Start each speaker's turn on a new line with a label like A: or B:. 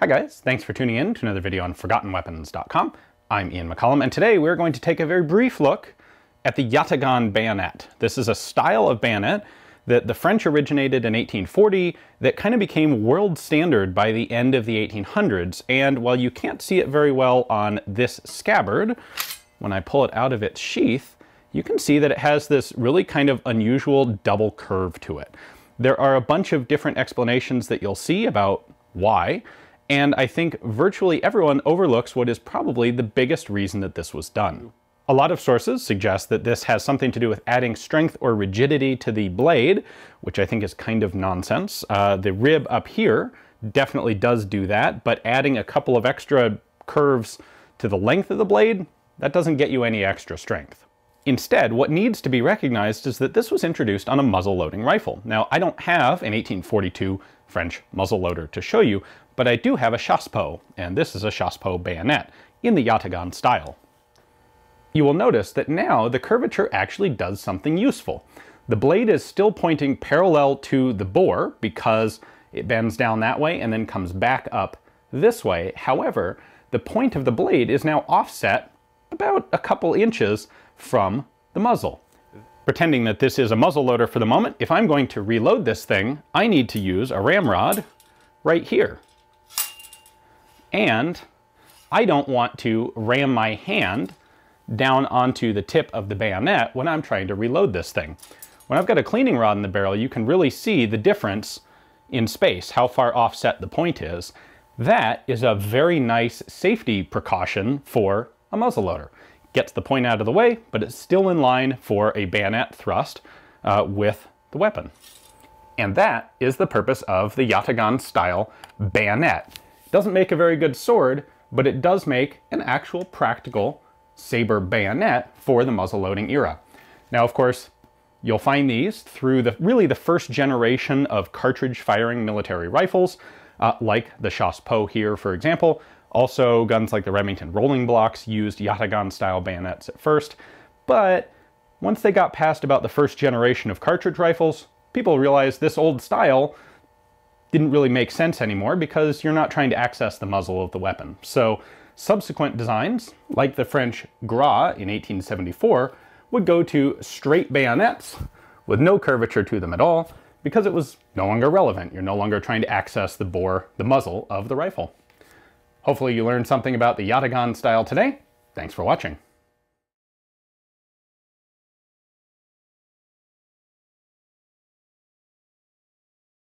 A: Hi guys, thanks for tuning in to another video on ForgottenWeapons.com. I'm Ian McCollum, and today we're going to take a very brief look at the Yatagan bayonet. This is a style of bayonet that the French originated in 1840 that kind of became world standard by the end of the 1800s. And while you can't see it very well on this scabbard, when I pull it out of its sheath, you can see that it has this really kind of unusual double curve to it. There are a bunch of different explanations that you'll see about why, and I think virtually everyone overlooks what is probably the biggest reason that this was done. A lot of sources suggest that this has something to do with adding strength or rigidity to the blade, which I think is kind of nonsense. Uh, the rib up here definitely does do that, but adding a couple of extra curves to the length of the blade, that doesn't get you any extra strength. Instead, what needs to be recognized is that this was introduced on a muzzle-loading rifle. Now, I don't have an 1842 French muzzle loader to show you, but I do have a Shaspo, and this is a Shaspo bayonet, in the Yatagan style. You will notice that now the curvature actually does something useful. The blade is still pointing parallel to the bore because it bends down that way and then comes back up this way. However, the point of the blade is now offset about a couple inches from the muzzle. Pretending that this is a muzzle loader for the moment, if I'm going to reload this thing, I need to use a ramrod right here and I don't want to ram my hand down onto the tip of the bayonet when I'm trying to reload this thing. When I've got a cleaning rod in the barrel, you can really see the difference in space, how far offset the point is. That is a very nice safety precaution for a muzzleloader. Gets the point out of the way, but it's still in line for a bayonet thrust uh, with the weapon. And that is the purpose of the Yatagan style bayonet. Doesn't make a very good sword, but it does make an actual practical saber bayonet for the muzzle-loading era. Now, of course, you'll find these through the really the first generation of cartridge firing military rifles, uh, like the Chasse Po here, for example. Also, guns like the Remington Rolling Blocks used Yatagan-style bayonets at first, but once they got past about the first generation of cartridge rifles, people realized this old style didn't really make sense anymore because you're not trying to access the muzzle of the weapon. So subsequent designs, like the French Gras in 1874, would go to straight bayonets with no curvature to them at all because it was no longer relevant. You're no longer trying to access the bore, the muzzle of the rifle. Hopefully you learned something about the Yatagan style today. Thanks for watching.